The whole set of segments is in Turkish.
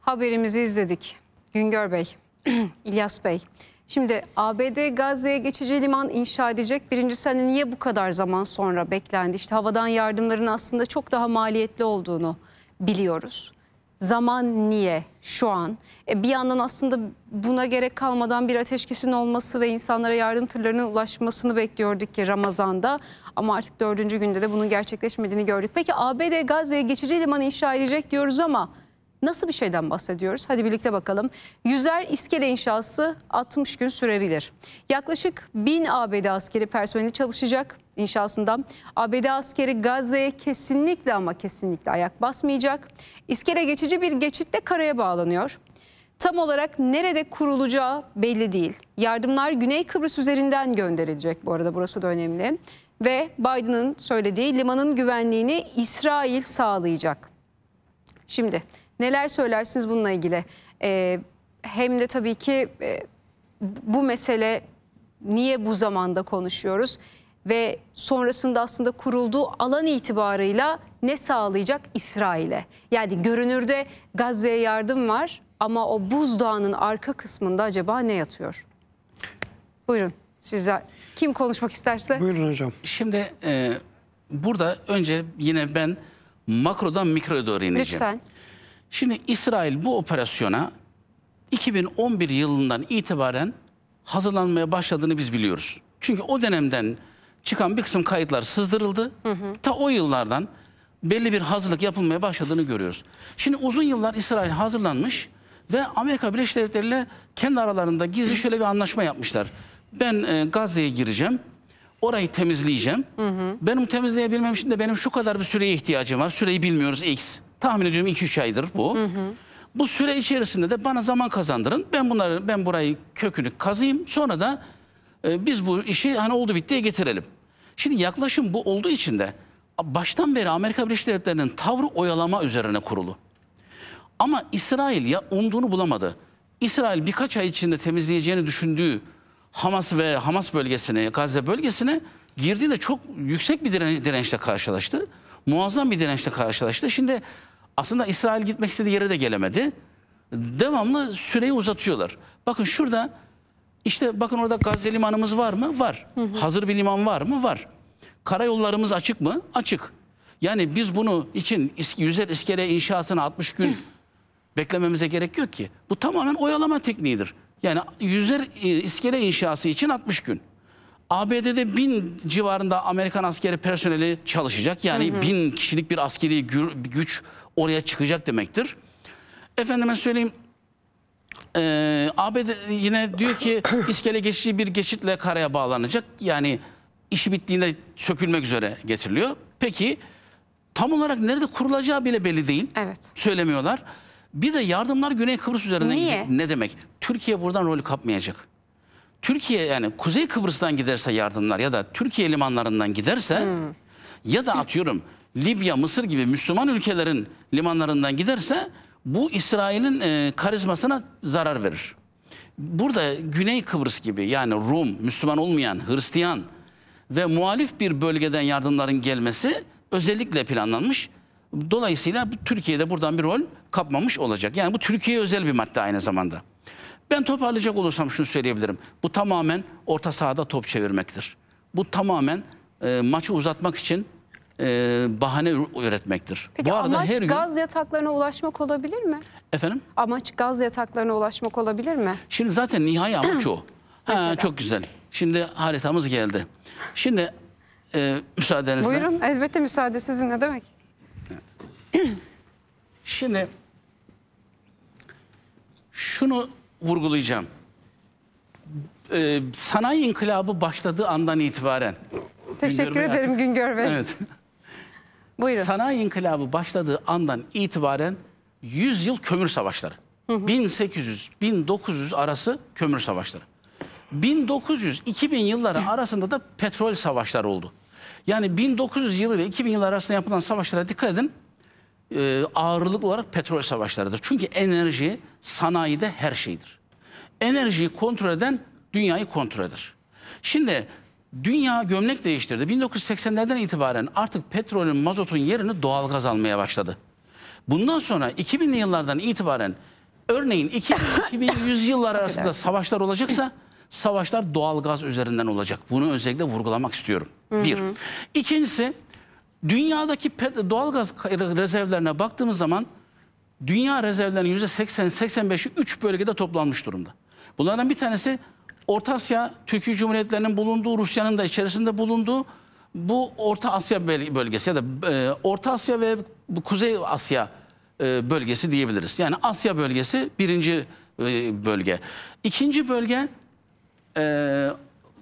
Haberimizi izledik. Güngör Bey, İlyas Bey. Şimdi ABD Gazze'ye geçici liman inşa edecek. Birinci hani niye bu kadar zaman sonra beklendi? İşte havadan yardımların aslında çok daha maliyetli olduğunu biliyoruz. Zaman niye şu an? E bir yandan aslında buna gerek kalmadan bir ateşkesin olması ve insanlara yardım tırlarının ulaşmasını bekliyorduk ki Ramazan'da. Ama artık dördüncü günde de bunun gerçekleşmediğini gördük. Peki ABD Gazze'ye geçici liman inşa edecek diyoruz ama... Nasıl bir şeyden bahsediyoruz? Hadi birlikte bakalım. Yüzer iskele inşası 60 gün sürebilir. Yaklaşık 1000 ABD askeri personeli çalışacak inşasından. ABD askeri Gazze'ye kesinlikle ama kesinlikle ayak basmayacak. İskele geçici bir geçitle karaya bağlanıyor. Tam olarak nerede kurulacağı belli değil. Yardımlar Güney Kıbrıs üzerinden gönderilecek bu arada burası da önemli. Ve Biden'ın söylediği limanın güvenliğini İsrail sağlayacak. Şimdi Neler söylersiniz bununla ilgili? E, hem de tabii ki e, bu mesele niye bu zamanda konuşuyoruz? Ve sonrasında aslında kurulduğu alan itibarıyla ne sağlayacak İsrail'e? Yani görünürde Gazze'ye yardım var ama o buzdağının arka kısmında acaba ne yatıyor? Buyurun sizler. Kim konuşmak isterse. Buyurun hocam. Şimdi e, burada önce yine ben makrodan mikroya doğru ineceğim. Lütfen. Şimdi İsrail bu operasyona 2011 yılından itibaren hazırlanmaya başladığını biz biliyoruz. Çünkü o dönemden çıkan bir kısım kayıtlar sızdırıldı. Hı hı. Ta o yıllardan belli bir hazırlık yapılmaya başladığını görüyoruz. Şimdi uzun yıllar İsrail hazırlanmış ve Amerika Birleşik Devletleri ile kendi aralarında gizli şöyle bir anlaşma yapmışlar. Ben e, Gazze'ye gireceğim. Orayı temizleyeceğim. Hı hı. Benim temizleyebilmem için de benim şu kadar bir süreye ihtiyacım var. Süreyi bilmiyoruz X. Tahmin ediyorum 2-3 aydır bu. Hı hı. Bu süre içerisinde de bana zaman kazandırın. Ben bunları ben burayı kökünü kazıyım. Sonra da e, biz bu işi hani oldu bittiye getirelim. Şimdi yaklaşım bu olduğu için de baştan beri Amerika Birleşik Devletleri'nin tavrı oyalama üzerine kurulu. Ama İsrail ya umduğunu bulamadı. İsrail birkaç ay içinde temizleyeceğini düşündüğü Hamas ve Hamas bölgesine, Gazze bölgesine girdiğinde çok yüksek bir dirençle karşılaştı. Muazzam bir dirençle karşılaştı. Şimdi aslında İsrail gitmek istediği yere de gelemedi. Devamlı süreyi uzatıyorlar. Bakın şurada işte bakın orada Gazze limanımız var mı? Var. Hı hı. Hazır bir liman var mı? Var. Karayollarımız açık mı? Açık. Yani biz bunu için yüzer iskele inşasına 60 gün beklememize gerek yok ki. Bu tamamen oyalama tekniğidir. Yani yüzer e, iskele inşası için 60 gün. ABD'de bin civarında Amerikan askeri personeli çalışacak. Yani hı hı. bin kişilik bir askeri güç oraya çıkacak demektir. Efendime söyleyeyim e, ABD yine diyor ki iskele geçici bir geçitle karaya bağlanacak. Yani işi bittiğinde sökülmek üzere getiriliyor. Peki tam olarak nerede kurulacağı bile belli değil. Evet. Söylemiyorlar. Bir de yardımlar Güney Kıbrıs üzerinden Niye? gidecek. Ne demek? Türkiye buradan rolü kapmayacak. Türkiye yani Kuzey Kıbrıs'tan giderse yardımlar ya da Türkiye limanlarından giderse hmm. ya da atıyorum Libya, Mısır gibi Müslüman ülkelerin limanlarından giderse bu İsrail'in e, karizmasına zarar verir. Burada Güney Kıbrıs gibi yani Rum, Müslüman olmayan, Hristiyan ve muhalif bir bölgeden yardımların gelmesi özellikle planlanmış. Dolayısıyla Türkiye'de buradan bir rol kapmamış olacak. Yani bu Türkiye'ye özel bir madde aynı zamanda. Ben toparlayacak olursam şunu söyleyebilirim. Bu tamamen orta sahada top çevirmektir. Bu tamamen e, maçı uzatmak için e, bahane üretmektir. Peki Bu arada amaç her gün... gaz yataklarına ulaşmak olabilir mi? Efendim? Amaç gaz yataklarına ulaşmak olabilir mi? Şimdi zaten nihai amaç o. ha, çok güzel. Şimdi haritamız geldi. Şimdi e, müsaadenizle. Buyurun elbette müsaade sizin ne demek? Evet. Şimdi şunu vurgulayacağım. Ee, sanayi inkılabı başladığı andan itibaren. Teşekkür ederim Güngör Bey. Evet. Buyurun. Sanayi inkılabı başladığı andan itibaren 100 yıl kömür savaşları. 1800-1900 arası kömür savaşları. 1900-2000 yılları arasında da petrol savaşları oldu. Yani 1900 yılı ve 2000 yıl arasında yapılan savaşlara dikkat edin. E, ee, ağırlıklı olarak petrol savaşlarıdır. Çünkü enerji sanayide her şeydir. Enerjiyi kontrol eden dünyayı kontrol eder. Şimdi Dünya gömlek değiştirdi. 1980'lerden itibaren artık petrolün, mazotun yerini doğalgaz almaya başladı. Bundan sonra 2000'li yıllardan itibaren örneğin 2000-2100 yıllar arasında savaşlar olacaksa savaşlar doğalgaz üzerinden olacak. Bunu özellikle vurgulamak istiyorum. Bir. İkincisi dünyadaki doğalgaz rezervlerine baktığımız zaman dünya rezervlerinin %80-85'i 3 bölgede toplanmış durumda. Bunlardan bir tanesi Orta Asya, Türkiye Cumhuriyetlerinin bulunduğu, Rusya'nın da içerisinde bulunduğu bu Orta Asya bölgesi ya da e, Orta Asya ve Kuzey Asya e, bölgesi diyebiliriz. Yani Asya bölgesi birinci e, bölge. İkinci bölge e,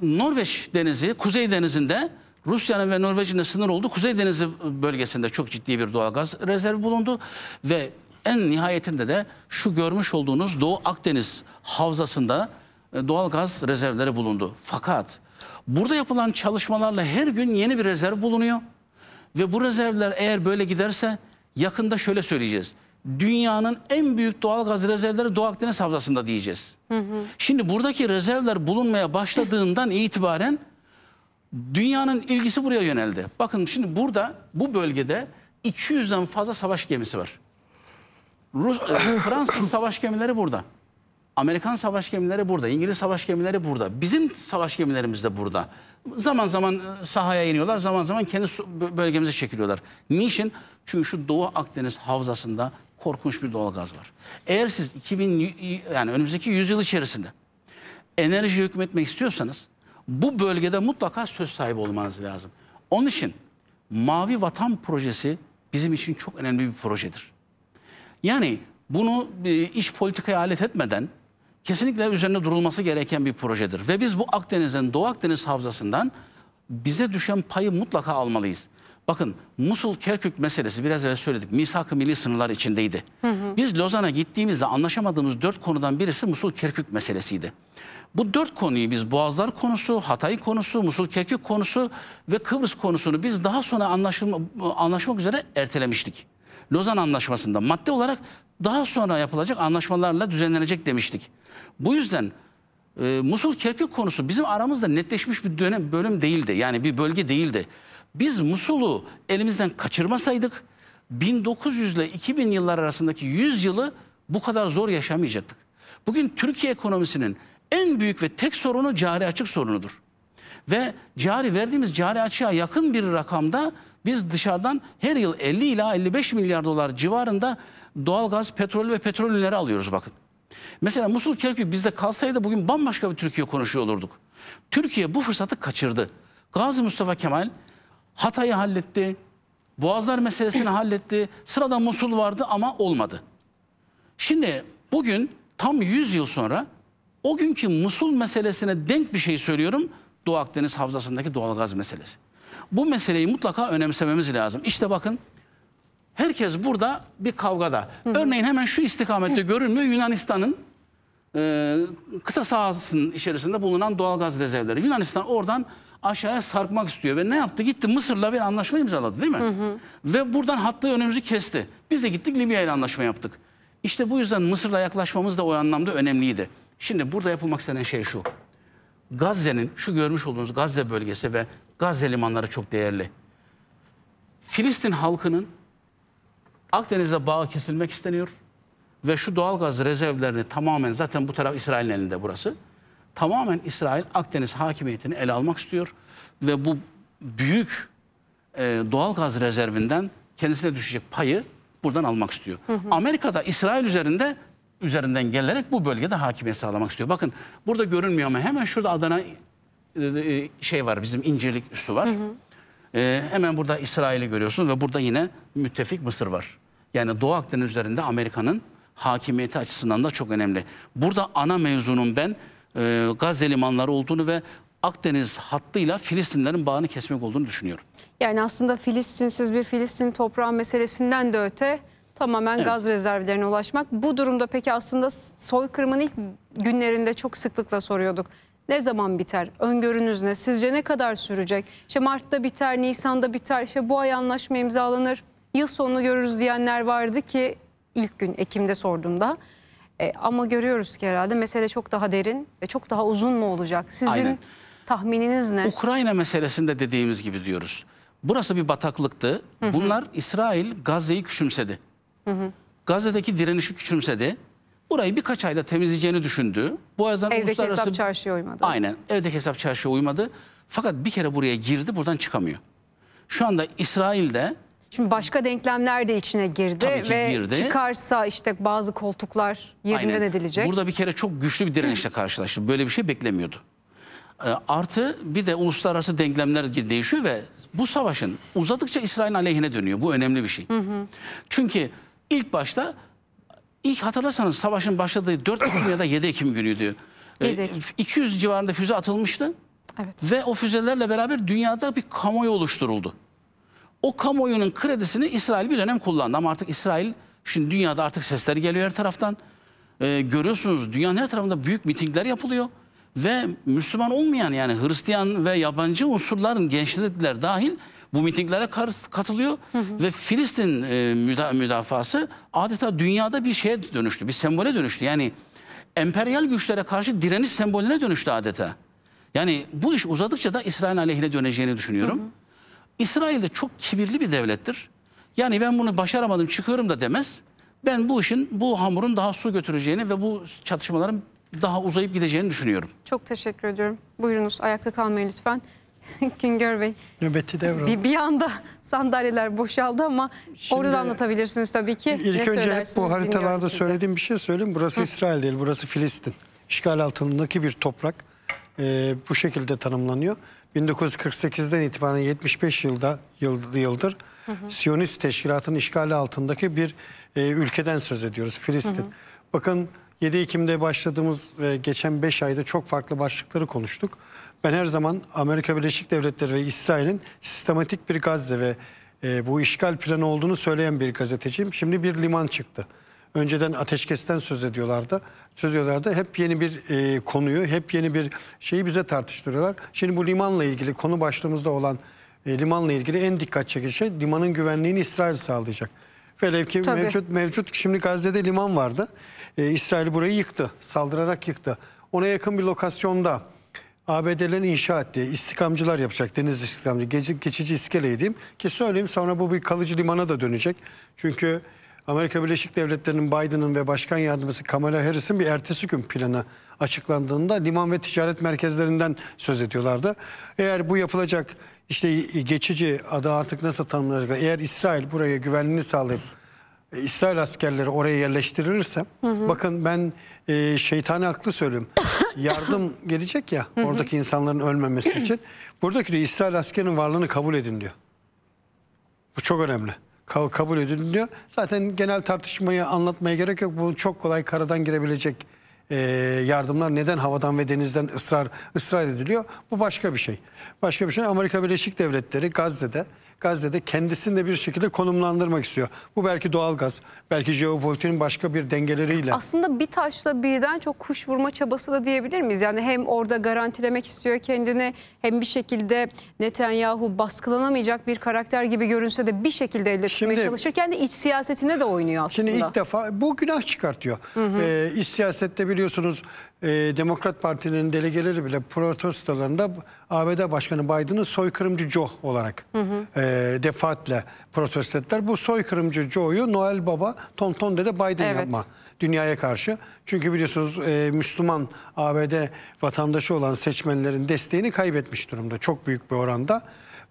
Norveç Denizi, Kuzey Denizi'nde Rusya'nın ve Norveç'in sınır olduğu Kuzey Denizi bölgesinde çok ciddi bir doğalgaz rezervi bulundu ve en nihayetinde de şu görmüş olduğunuz Doğu Akdeniz havzasında e, doğal gaz rezervleri bulundu. Fakat burada yapılan çalışmalarla her gün yeni bir rezerv bulunuyor. Ve bu rezervler eğer böyle giderse yakında şöyle söyleyeceğiz. Dünyanın en büyük doğal gaz rezervleri Doğu Akdeniz Havzası'nda diyeceğiz. Hı hı. Şimdi buradaki rezervler bulunmaya başladığından itibaren dünyanın ilgisi buraya yöneldi. Bakın şimdi burada bu bölgede 200'den fazla savaş gemisi var. Rus, e, Fransız savaş gemileri burada. Amerikan savaş gemileri burada, İngiliz savaş gemileri burada. Bizim savaş gemilerimiz de burada. Zaman zaman e, sahaya iniyorlar, zaman zaman kendi bölgemize çekiliyorlar. Niçin? Çünkü şu Doğu Akdeniz havzasında korkunç bir doğalgaz var. Eğer siz 2000 yani önümüzdeki yüzyıl içerisinde enerji hükmetmek istiyorsanız bu bölgede mutlaka söz sahibi olmanız lazım. Onun için Mavi Vatan projesi bizim için çok önemli bir projedir. Yani bunu e, iş politikaya alet etmeden kesinlikle üzerine durulması gereken bir projedir. Ve biz bu Akdeniz'in Doğu Akdeniz Havzası'ndan bize düşen payı mutlaka almalıyız. Bakın Musul-Kerkük meselesi biraz evvel söyledik. Misak-ı milli sınırlar içindeydi. Hı hı. Biz Lozan'a gittiğimizde anlaşamadığımız dört konudan birisi Musul-Kerkük meselesiydi. Bu dört konuyu biz Boğazlar konusu, Hatay konusu, Musul-Kerkük konusu ve Kıbrıs konusunu biz daha sonra anlaşılma, anlaşmak üzere ertelemiştik. Lozan Anlaşması'nda madde olarak daha sonra yapılacak anlaşmalarla düzenlenecek demiştik. Bu yüzden e, Musul Kerkük konusu bizim aramızda netleşmiş bir dönem bölüm değildi. Yani bir bölge değildi. Biz Musul'u elimizden kaçırmasaydık 1900 ile 2000 yıllar arasındaki 100 yılı bu kadar zor yaşamayacaktık. Bugün Türkiye ekonomisinin en büyük ve tek sorunu cari açık sorunudur. Ve cari verdiğimiz cari açığa yakın bir rakamda biz dışarıdan her yıl 50 ila 55 milyar dolar civarında doğalgaz, petrol ve petrol ürünleri alıyoruz bakın. Mesela Musul Kerkük bizde kalsaydı bugün bambaşka bir Türkiye konuşuyor olurduk. Türkiye bu fırsatı kaçırdı. Gazi Mustafa Kemal Hatay'ı halletti, Boğazlar meselesini halletti, sırada Musul vardı ama olmadı. Şimdi bugün tam 100 yıl sonra o günkü Musul meselesine denk bir şey söylüyorum. Doğu Akdeniz Havzası'ndaki doğalgaz meselesi. Bu meseleyi mutlaka önemsememiz lazım. İşte bakın herkes burada bir kavgada. Hı hı. Örneğin hemen şu istikamette görünmüyor Yunanistan'ın e, kıta sahasının içerisinde bulunan doğalgaz rezervleri. Yunanistan oradan aşağıya sarkmak istiyor ve ne yaptı? Gitti Mısır'la bir anlaşma imzaladı değil mi? Hı hı. Ve buradan hattı önümüzü kesti. Biz de gittik Libya ile anlaşma yaptık. İşte bu yüzden Mısır'la yaklaşmamız da o anlamda önemliydi. Şimdi burada yapılmak istenen şey şu. Gazze'nin şu görmüş olduğunuz Gazze bölgesi ve Gazze limanları çok değerli. Filistin halkının Akdeniz'e bağı kesilmek isteniyor. Ve şu doğal gaz rezervlerini tamamen zaten bu taraf İsrail'in elinde burası. Tamamen İsrail Akdeniz hakimiyetini ele almak istiyor. Ve bu büyük e, doğal gaz rezervinden kendisine düşecek payı buradan almak istiyor. Amerika da İsrail üzerinde üzerinden gelerek bu bölgede hakimiyet sağlamak istiyor. Bakın burada görünmüyor ama hemen şurada Adana e, e, şey var bizim incirlik üssü var. Hı hı. E, hemen burada İsrail'i görüyorsunuz ve burada yine müttefik Mısır var. Yani Doğu Akdeniz üzerinde Amerika'nın hakimiyeti açısından da çok önemli. Burada ana mevzunun ben e, Gazze limanları olduğunu ve Akdeniz hattıyla Filistinlerin bağını kesmek olduğunu düşünüyorum. Yani aslında Filistinsiz bir Filistin toprağı meselesinden de öte tamamen evet. gaz rezervlerine ulaşmak. Bu durumda peki aslında soykırımın ilk günlerinde çok sıklıkla soruyorduk ne zaman biter? Öngörünüz ne? Sizce ne kadar sürecek? İşte Mart'ta biter, Nisan'da biter, işte bu ay anlaşma imzalanır, yıl sonunu görürüz diyenler vardı ki ilk gün Ekim'de sorduğumda. E, ama görüyoruz ki herhalde mesele çok daha derin ve çok daha uzun mu olacak? Sizin Aynen. tahmininiz ne? Ukrayna meselesinde dediğimiz gibi diyoruz. Burası bir bataklıktı. Hı hı. Bunlar İsrail Gazze'yi küçümsedi. Hı hı. Gazze'deki direnişi küçümsedi. Burayı birkaç ayda temizleyeceğini düşündü. Bu yüzden Evdeki uluslararası... hesap çarşıya uymadı. Aynen. Evdeki hesap çarşıya uymadı. Fakat bir kere buraya girdi buradan çıkamıyor. Şu anda İsrail'de Şimdi başka denklemler de içine girdi ve girdi. çıkarsa işte bazı koltuklar yerinden Aynen. edilecek. Burada bir kere çok güçlü bir direnişle karşılaştı. Böyle bir şey beklemiyordu. Ee, artı bir de uluslararası denklemler değişiyor ve bu savaşın uzadıkça İsrail aleyhine dönüyor. Bu önemli bir şey. Hı hı. Çünkü ilk başta İlk hatırlarsanız savaşın başladığı 4 Ekim ya da 7 Ekim günüydü. 7 ee, Ekim. 200 civarında füze atılmıştı. Evet. Ve o füzelerle beraber dünyada bir kamuoyu oluşturuldu. O kamuoyunun kredisini İsrail bir dönem kullandı ama artık İsrail şimdi dünyada artık sesleri geliyor her taraftan. Ee, görüyorsunuz dünyanın her tarafında büyük mitingler yapılıyor ve Müslüman olmayan yani Hristiyan ve yabancı unsurların gençlikler dahil bu mitinglere katılıyor hı hı. ve Filistin e, müda müdafası adeta dünyada bir şeye dönüştü, bir sembole dönüştü. Yani emperyal güçlere karşı direniş sembolüne dönüştü adeta. Yani bu iş uzadıkça da İsrail aleyhine döneceğini düşünüyorum. İsrail de çok kibirli bir devlettir. Yani ben bunu başaramadım çıkıyorum da demez. Ben bu işin, bu hamurun daha su götüreceğini ve bu çatışmaların daha uzayıp gideceğini düşünüyorum. Çok teşekkür ediyorum. Buyurunuz ayakta kalmayın lütfen. Güngör Bey. Nöbeti devraldı. Bir, bir anda sandalyeler boşaldı ama Şimdi, orada anlatabilirsiniz tabii ki. İlk ne önce hep bu haritalarda söylediğim bir şey söyleyeyim. Burası İsrail değil, burası Filistin. İşgal altındaki bir toprak. Ee, bu şekilde tanımlanıyor. 1948'den itibaren 75 yılda yıldır, yıldır hı hı. Siyonist teşkilatın işgali altındaki bir e, ülkeden söz ediyoruz. Filistin. Hı hı. Bakın 7 Ekim'de başladığımız ve geçen 5 ayda çok farklı başlıkları konuştuk. Ben her zaman Amerika Birleşik Devletleri ve İsrail'in sistematik bir Gazze ve e, bu işgal planı olduğunu söyleyen bir gazeteciyim. Şimdi bir liman çıktı. Önceden ateşkesten söz ediyorlardı. Söz ediyorlardı. Hep yeni bir e, konuyu, hep yeni bir şeyi bize tartıştırıyorlar. Şimdi bu limanla ilgili konu başlığımızda olan e, limanla ilgili en dikkat çekici şey limanın güvenliğini İsrail sağlayacak. Velev ki Tabii. mevcut, mevcut şimdi Gazze'de liman vardı. Ee, İsrail burayı yıktı, saldırarak yıktı. Ona yakın bir lokasyonda ABD'lerin inşa ettiği istikamcılar yapacak. Deniz istikamcı, geçici, geçici iskeleyi diyeyim. Ki söyleyeyim sonra bu bir kalıcı limana da dönecek. Çünkü Amerika Birleşik Devletleri'nin Biden'ın ve Başkan Yardımcısı Kamala Harris'in bir ertesi gün planı açıklandığında liman ve ticaret merkezlerinden söz ediyorlardı. Eğer bu yapılacak işte e, geçici adı artık nasıl tanımlanacak? Eğer İsrail buraya güvenliğini sağlayıp e, İsrail askerleri oraya yerleştirirse hı hı. bakın ben e, şeytani aklı söylüyorum. Yardım gelecek ya hı hı. oradaki insanların ölmemesi için. Buradaki de İsrail askerinin varlığını kabul edin diyor. Bu çok önemli. Ka kabul edin diyor. Zaten genel tartışmayı anlatmaya gerek yok. Bu çok kolay karadan girebilecek e, yardımlar neden havadan ve denizden ısrar ısrar ediliyor? Bu başka bir şey. Başka bir şey. Amerika Birleşik Devletleri Gazze'de Gazze'de kendisini de bir şekilde konumlandırmak istiyor. Bu belki doğal gaz, belki jeopolitiğin başka bir dengeleriyle. Aslında bir taşla birden çok kuş vurma çabası da diyebilir miyiz? Yani hem orada garantilemek istiyor kendini hem bir şekilde Netanyahu baskılanamayacak bir karakter gibi görünse de bir şekilde elde etmeye şimdi, çalışırken de iç siyasetine de oynuyor aslında. Şimdi ilk defa bu günah çıkartıyor. Hı hı. Ee, iç siyasette biliyorsunuz e, Demokrat Parti'nin delegeleri bile protestolarında ABD Başkanı Biden'ı soykırımcı Joe olarak hı hı. E, defaatle protesto ettiler. Bu soykırımcı Joe'yu Noel Baba, Tonton Dede Biden evet. yapma dünyaya karşı. Çünkü biliyorsunuz e, Müslüman ABD vatandaşı olan seçmenlerin desteğini kaybetmiş durumda çok büyük bir oranda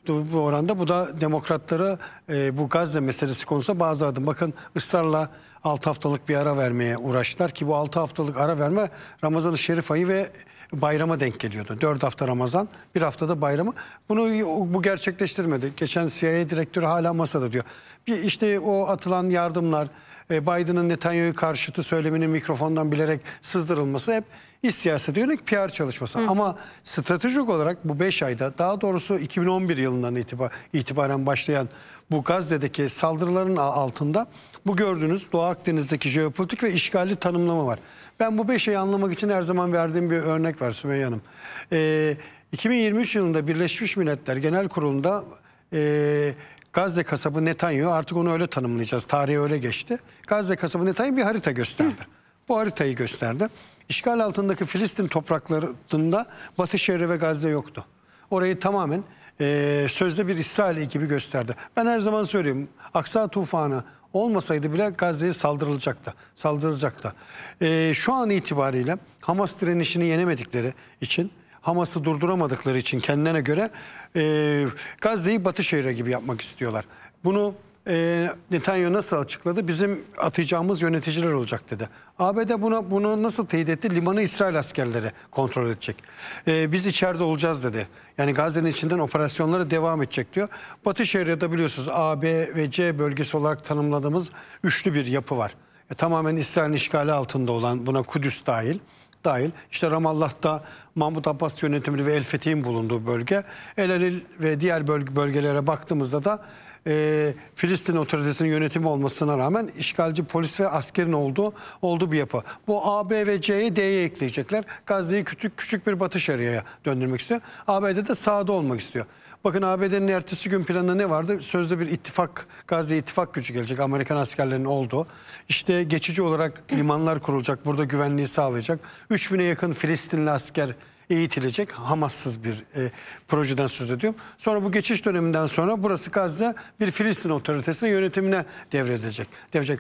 bu oranda. Bu da demokratları e, bu Gazze meselesi konusunda bazı adım. Bakın ısrarla 6 haftalık bir ara vermeye uğraştılar ki bu 6 haftalık ara verme Ramazan-ı Şerif ayı ve bayrama denk geliyordu. 4 hafta Ramazan, bir haftada bayramı. Bunu bu gerçekleştirmedi. Geçen CIA direktörü hala masada diyor. Bir işte o atılan yardımlar, e, Biden'ın Netanyahu karşıtı söyleminin mikrofondan bilerek sızdırılması hep iş siyaseti yönelik PR çalışması. Hı. Ama stratejik olarak bu 5 ayda daha doğrusu 2011 yılından itibaren başlayan bu Gazze'deki saldırıların altında bu gördüğünüz Doğu Akdeniz'deki jeopolitik ve işgali tanımlama var. Ben bu 5 ayı anlamak için her zaman verdiğim bir örnek var Sümeyye Hanım. Ee, 2023 yılında Birleşmiş Milletler Genel Kurulu'nda... E, Gazze kasabı Netanyahu artık onu öyle tanımlayacağız. Tarihe öyle geçti. Gazze kasabı Netanyahu bir harita gösterdi. Hı. Bu haritayı gösterdi. İşgal altındaki Filistin topraklarında Batı Şehri ve Gazze yoktu. Orayı tamamen e, sözde bir İsrail ekibi gösterdi. Ben her zaman söylüyorum Aksa tufanı olmasaydı bile Gazze'ye saldırılacaktı. Saldırılacaktı. E, şu an itibariyle Hamas direnişini yenemedikleri için Hamas'ı durduramadıkları için kendine göre e, Gazze'yi Batı şehri gibi yapmak istiyorlar. Bunu e, Netanyahu nasıl açıkladı? Bizim atacağımız yöneticiler olacak dedi. ABD buna bunu nasıl teyit etti? Limanı İsrail askerleri kontrol edecek. E, biz içeride olacağız dedi. Yani Gazze'nin içinden operasyonları devam edecek diyor. Batı şeriatı biliyorsunuz A, B ve C bölgesi olarak tanımladığımız üçlü bir yapı var. E, tamamen İsrail'in işgali altında olan buna Kudüs dahil dahil işte Ramallah'ta Mahmut Abbas yönetimli ve El Fethi'nin bulunduğu bölge. El Elil ve diğer bölgelere baktığımızda da e, Filistin otoritesinin yönetimi olmasına rağmen işgalci polis ve askerin olduğu, olduğu bir yapı. Bu A, B ve C'ye D'ye ekleyecekler. Gazze'yi küçük küçük bir batı şeriaya döndürmek istiyor. ABD de sağda olmak istiyor. Bakın ABD'nin ertesi gün planında ne vardı? Sözde bir ittifak, Gazze ittifak gücü gelecek. Amerikan askerlerinin olduğu. İşte geçici olarak limanlar kurulacak. Burada güvenliği sağlayacak. 3000'e yakın Filistinli asker eğitilecek Hamassız bir e, projeden söz ediyorum. Sonra bu geçiş döneminden sonra burası Gazze bir Filistin otoritesinin yönetimine devredilecek. Devrecek.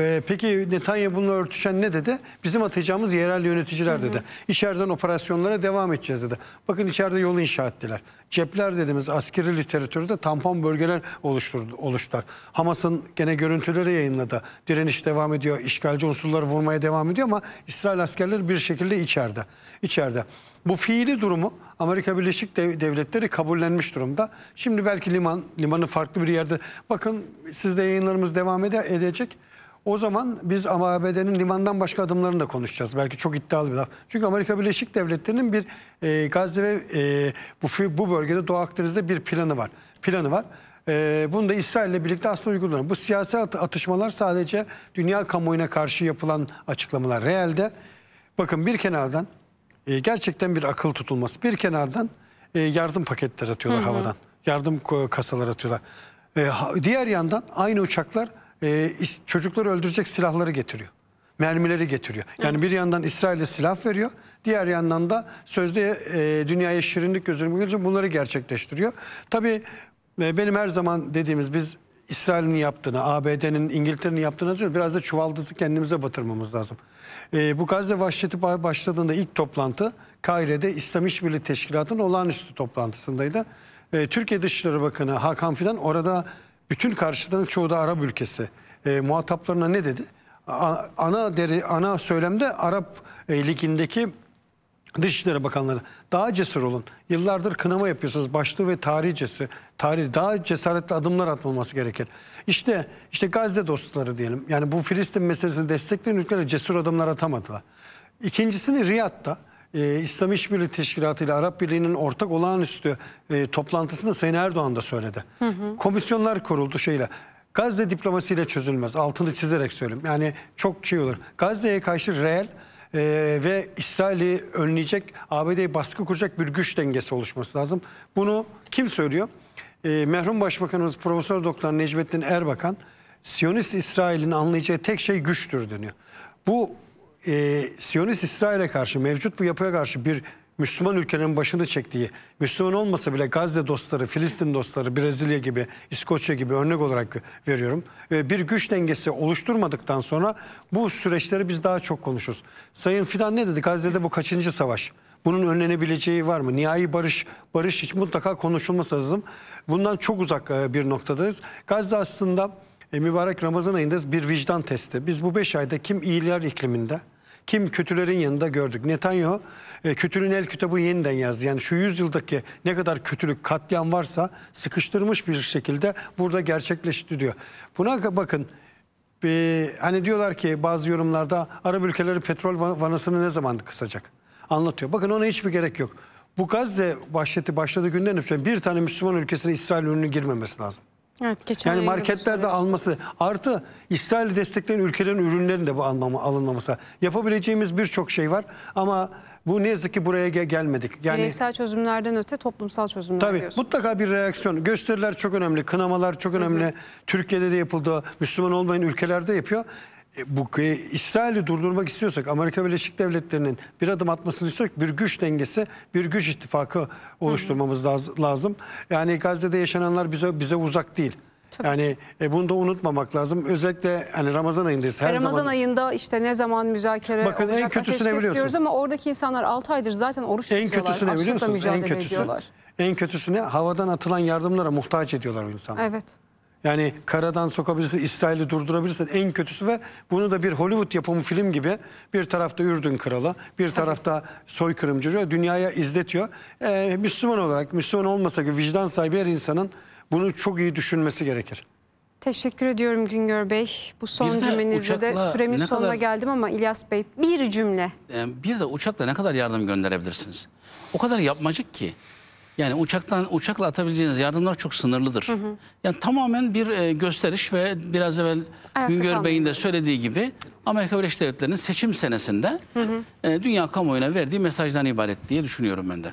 Ee, peki Netanyahu bununla örtüşen ne dedi? Bizim atacağımız yerel yöneticiler dedi. Hı hı. İçeriden operasyonlara devam edeceğiz dedi. Bakın içeride yolu inşa ettiler. Cepler dediğimiz askeri literatürde tampon bölgeler oluşturdu, oluştular. Hamas'ın gene görüntüleri yayınladı. Direniş devam ediyor, işgalci unsurları vurmaya devam ediyor ama İsrail askerleri bir şekilde içeride. İçeride. Bu fiili durumu Amerika Birleşik Devletleri kabullenmiş durumda. Şimdi belki liman limanı farklı bir yerde. Bakın sizde yayınlarımız devam ede edecek. O zaman biz ama ABD'nin limandan başka adımlarını da konuşacağız. Belki çok iddialı bir laf. Çünkü Amerika Birleşik Devletleri'nin bir e, Gazze ve e, bu, bu bölgede Doğu Akdeniz'de bir planı var. Planı var. E, bunu da İsrail ile birlikte aslında uygulanıyor. Bu siyasi atışmalar sadece dünya kamuoyuna karşı yapılan açıklamalar. Realde bakın bir kenardan e, gerçekten bir akıl tutulması. Bir kenardan e, yardım paketleri atıyorlar hı hı. havadan. Yardım kasalar atıyorlar. E, diğer yandan aynı uçaklar e, ee, çocukları öldürecek silahları getiriyor. Mermileri getiriyor. Yani bir yandan İsrail'e silah veriyor. Diğer yandan da sözde e, dünyaya şirinlik gözünü görünce bunları gerçekleştiriyor. Tabii e, benim her zaman dediğimiz biz İsrail'in yaptığını, ABD'nin, İngiltere'nin yaptığını diyor. Biraz da çuvaldızı kendimize batırmamız lazım. E, bu Gazze vahşeti başladığında ilk toplantı Kaire'de İslam İşbirliği Teşkilatı'nın olağanüstü toplantısındaydı. E, Türkiye Dışişleri Bakanı Hakan Fidan orada bütün karşıdan çoğu da Arap ülkesi. E, muhataplarına ne dedi? ana deri, ana söylemde Arap e, Ligi'ndeki Dışişleri Bakanları daha cesur olun. Yıllardır kınama yapıyorsunuz başlığı ve tarihçesi. Tarih daha cesaretli adımlar atılması gerekir. İşte işte Gazze dostları diyelim. Yani bu Filistin meselesini destekleyen ülkeler cesur adımlar atamadılar. İkincisini Riyad'da e, İslam İşbirliği Teşkilatı ile Arap Birliği'nin ortak olağanüstü e, toplantısında Sayın Erdoğan da söyledi. Hı hı. Komisyonlar kuruldu şeyle. Gazze diplomasiyle çözülmez. Altını çizerek söyleyeyim. Yani çok şey olur. Gazze'ye karşı reel e, ve İsrail'i önleyecek, ABD'ye baskı kuracak bir güç dengesi oluşması lazım. Bunu kim söylüyor? E, merhum Başbakanımız Profesör Doktor Necmettin Erbakan, Siyonist İsrail'in anlayacağı tek şey güçtür deniyor. Bu e, Siyonist İsrail'e karşı, mevcut bu yapıya karşı bir Müslüman ülkenin başını çektiği, Müslüman olmasa bile Gazze dostları, Filistin dostları, Brezilya gibi, İskoçya gibi örnek olarak veriyorum. E, bir güç dengesi oluşturmadıktan sonra bu süreçleri biz daha çok konuşuruz. Sayın Fidan ne dedi? Gazze'de bu kaçıncı savaş? Bunun önlenebileceği var mı? Nihai barış, barış hiç mutlaka konuşulması lazım. Bundan çok uzak e, bir noktadayız. Gazze aslında e, mübarek Ramazan ayında bir vicdan testi. Biz bu beş ayda kim iyiler ikliminde, kim kötülerin yanında gördük. Netanyahu e, kötülüğün el kitabını yeniden yazdı. Yani şu yüzyıldaki ne kadar kötülük, katliam varsa sıkıştırmış bir şekilde burada gerçekleştiriyor. Buna bakın e, hani diyorlar ki bazı yorumlarda Arap ülkeleri petrol vanasını ne zaman kısacak? Anlatıyor. Bakın ona hiçbir gerek yok. Bu Gazze başleti başladığı günden önce bir tane Müslüman ülkesine İsrail ürünü girmemesi lazım. Evet, geçen yani marketlerde alması. Artı İsrail destekleyen ülkelerin ürünlerin de bu anlamı alınmaması. Yapabileceğimiz birçok şey var ama bu ne yazık ki buraya gel gelmedik. Yani, Bireysel çözümlerden öte toplumsal çözümler tabii, diyorsunuz. Mutlaka bir reaksiyon. Gösteriler çok önemli, kınamalar çok önemli. Hı hı. Türkiye'de de yapıldı, Müslüman olmayan ülkelerde yapıyor. E, bu İsrail'i durdurmak istiyorsak Amerika Birleşik Devletleri'nin bir adım atmasını istiyorsak bir güç dengesi, bir güç ittifakı oluşturmamız hı hı. lazım. Yani Gazze'de yaşananlar bize bize uzak değil. Tabii yani e, bunu da unutmamak lazım. Özellikle hani Ramazan ayındayız. Her Ramazan zaman... ayında işte ne zaman müzakere Bakın, olacak en kötüsünü istiyoruz ama oradaki insanlar 6 aydır zaten oruç en tutuyorlar. Kötüsüne biliyor musunuz? En kötüsünü En kötüsüne havadan atılan yardımlara muhtaç ediyorlar insanlar. Evet. Yani karadan sokabilirsin, İsrail'i durdurabilirsin en kötüsü ve bunu da bir Hollywood yapımı film gibi bir tarafta Ürdün kralı, bir tarafta soykırımcı dünyaya izletiyor. Ee, Müslüman olarak, Müslüman olmasa ki vicdan sahibi her insanın bunu çok iyi düşünmesi gerekir. Teşekkür ediyorum Güngör Bey. Bu son bir de cümlenizde de süremin sonuna kadar, geldim ama İlyas Bey bir cümle. Ee, bir de uçakla ne kadar yardım gönderebilirsiniz? O kadar yapmacık ki. Yani uçaktan uçakla atabileceğiniz yardımlar çok sınırlıdır. Hı hı. Yani tamamen bir e, gösteriş ve biraz evvel Ayakta Güngör Bey'in de söylediği gibi Amerika Birleşik Devletleri'nin seçim senesinde hı hı. E, dünya kamuoyuna verdiği mesajdan ibaret diye düşünüyorum ben de.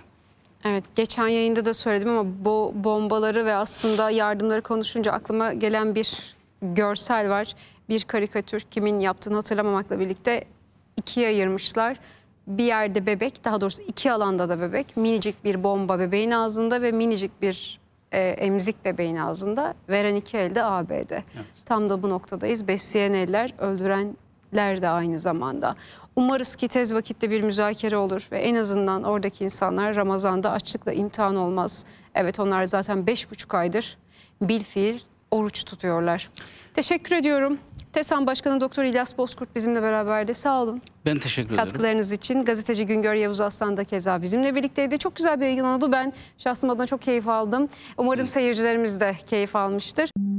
Evet geçen yayında da söyledim ama bo bombaları ve aslında yardımları konuşunca aklıma gelen bir görsel var. Bir karikatür kimin yaptığını hatırlamamakla birlikte ikiye ayırmışlar bir yerde bebek daha doğrusu iki alanda da bebek minicik bir bomba bebeğin ağzında ve minicik bir e, emzik bebeğin ağzında veren iki elde ABD. Evet. Tam da bu noktadayız. Besleyen eller öldürenler de aynı zamanda. Umarız ki tez vakitte bir müzakere olur ve en azından oradaki insanlar Ramazan'da açlıkla imtihan olmaz. Evet onlar zaten beş buçuk aydır bilfiil oruç tutuyorlar. Teşekkür ediyorum. TESAM Başkanı Doktor İlyas Bozkurt bizimle beraberdi. Sağ olun. Ben teşekkür ederim. Katkılarınız için gazeteci Güngör Yavuz Aslan da keza bizimle birlikteydi. Çok güzel bir yayın oldu. Ben şahsım adına çok keyif aldım. Umarım evet. seyircilerimiz de keyif almıştır.